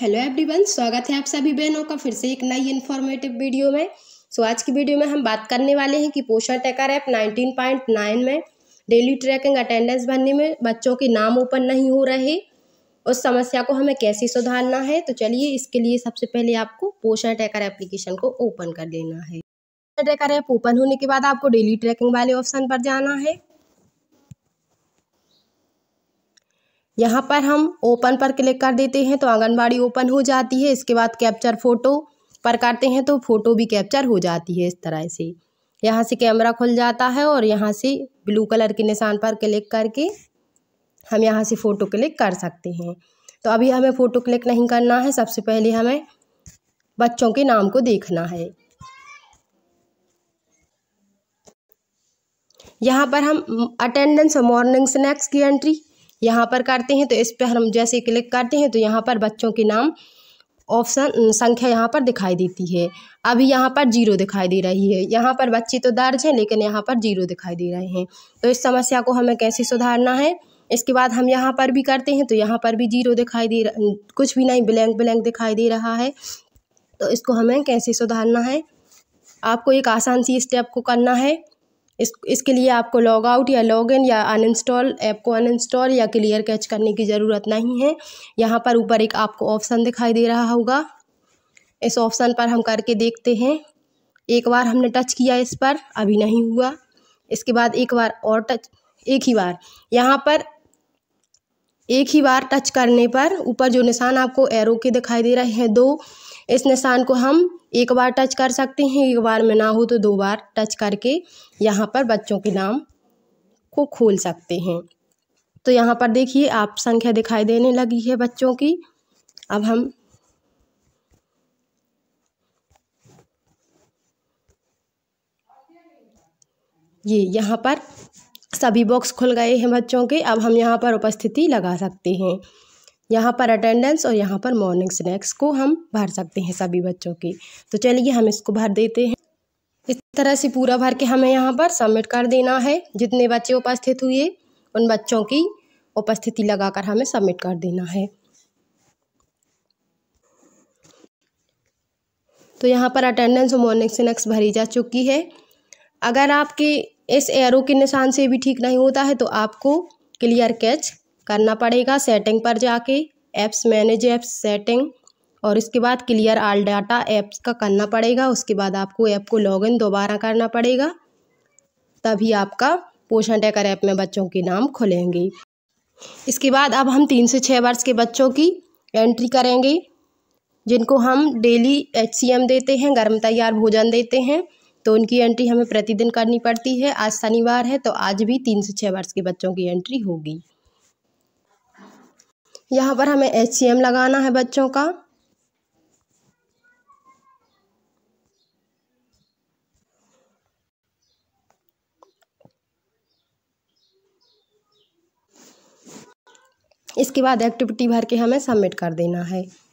hello everyone स्वागत है आप सभी बहनों का फिर से एक नई इन्फॉर्मेटिव वीडियो में सो so, आज की वीडियो में हम बात करने वाले हैं कि पोषण टेकर ऐप 19.9 में डेली ट्रैकिंग अटेंडेंस भरने में बच्चों के नाम ओपन नहीं हो रहे उस समस्या को हमें कैसे सुधारना है तो चलिए इसके लिए सबसे पहले आपको पोषण टैकर एप्लीकेशन को ओपन कर देना है पोषण टैकर ऐप ओपन होने के बाद आपको डेली ट्रैकिंग वाले ऑप्शन पर जाना है यहाँ पर हम ओपन पर क्लिक कर देते हैं तो आंगनबाड़ी ओपन हो जाती है इसके बाद कैप्चर फ़ोटो पर करते हैं तो फ़ोटो भी कैप्चर हो जाती है इस तरह से यहाँ से कैमरा खुल जाता है और यहाँ से ब्लू कलर के निशान पर क्लिक करके हम यहाँ से फ़ोटो क्लिक कर सकते हैं तो अभी हमें फ़ोटो क्लिक नहीं करना है सबसे पहले हमें बच्चों के नाम को देखना है यहाँ पर हम अटेंडेंस और मॉर्निंग स्नैक्स की एंट्री यहाँ पर करते हैं तो इस पर हम जैसे क्लिक करते हैं तो यहाँ पर बच्चों के नाम ऑप्शन संख्या यहाँ पर दिखाई देती है अभी यहाँ पर जीरो दिखाई दे रही है यहाँ पर बच्चे तो दर्ज हैं लेकिन यहाँ पर जीरो दिखाई दे रहे हैं तो इस समस्या को हमें कैसे सुधारना है इसके बाद हम यहाँ पर भी करते हैं तो यहाँ पर भी जीरो दिखाई दे कुछ भी नहीं ब्लैंक ब्लैंक दिखाई दे रहा है तो इसको हमें कैसे सुधारना है आपको एक आसान सी स्टेप को करना है इस इसके लिए आपको लॉग आउट या लॉग इन या अनइंस्टॉल ऐप को अनइंस्टॉल या क्लियर कैच करने की ज़रूरत नहीं है यहाँ पर ऊपर एक आपको ऑप्शन दिखाई दे रहा होगा इस ऑप्शन पर हम करके देखते हैं एक बार हमने टच किया इस पर अभी नहीं हुआ इसके बाद एक बार और टच एक ही बार यहाँ पर एक ही बार टच करने पर ऊपर जो निशान आपको एरो के दिखाई दे रहे हैं दो इस निशान को हम एक बार टच कर सकते हैं एक बार में ना हो तो दो बार टच करके यहाँ पर बच्चों के नाम को खोल सकते हैं तो यहाँ पर देखिए आप संख्या दिखाई देने लगी है बच्चों की अब हम ये यहाँ पर सभी बॉक्स खुल गए हैं बच्चों के अब हम यहाँ पर उपस्थिति लगा सकते हैं यहाँ पर अटेंडेंस और यहाँ पर मॉर्निंग स्नैक्स को हम भर सकते हैं सभी बच्चों की तो चलिए हम इसको भर देते हैं इस तरह से पूरा भर के हमें यहाँ पर सबमिट कर देना है जितने बच्चे उपस्थित हुए उन बच्चों की उपस्थिति लगाकर हमें सबमिट कर देना है तो यहाँ पर अटेंडेंस और मॉर्निंग स्नैक्स भरी जा चुकी है अगर आपके इस एरो के निशान से भी ठीक नहीं होता है तो आपको क्लियर कैच करना पड़ेगा सेटिंग पर जाके ऐप्स मैनेज एप्स सेटिंग और इसके बाद क्लियर आल डाटा ऐप्स का करना पड़ेगा उसके बाद आपको ऐप को लॉगिन दोबारा करना पड़ेगा तभी आपका पोषण टैकर ऐप में बच्चों के नाम खुलेंगे इसके बाद अब हम तीन से छः वर्ष के बच्चों की एंट्री करेंगे जिनको हम डेली एच देते हैं गर्म तैयार भोजन देते हैं तो उनकी एंट्री हमें प्रतिदिन करनी पड़ती है आज शनिवार है तो आज भी तीन से छः वर्ष के बच्चों की एंट्री होगी यहाँ पर हमें एच लगाना है बच्चों का इसके बाद एक्टिविटी भर के हमें सबमिट कर देना है